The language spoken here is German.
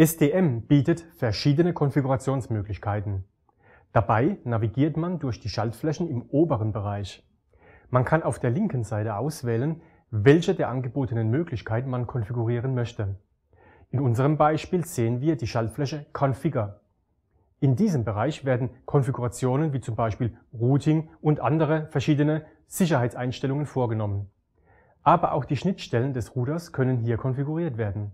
SDM bietet verschiedene Konfigurationsmöglichkeiten. Dabei navigiert man durch die Schaltflächen im oberen Bereich. Man kann auf der linken Seite auswählen, welche der angebotenen Möglichkeiten man konfigurieren möchte. In unserem Beispiel sehen wir die Schaltfläche Configure. In diesem Bereich werden Konfigurationen wie zum Beispiel Routing und andere verschiedene Sicherheitseinstellungen vorgenommen. Aber auch die Schnittstellen des Routers können hier konfiguriert werden.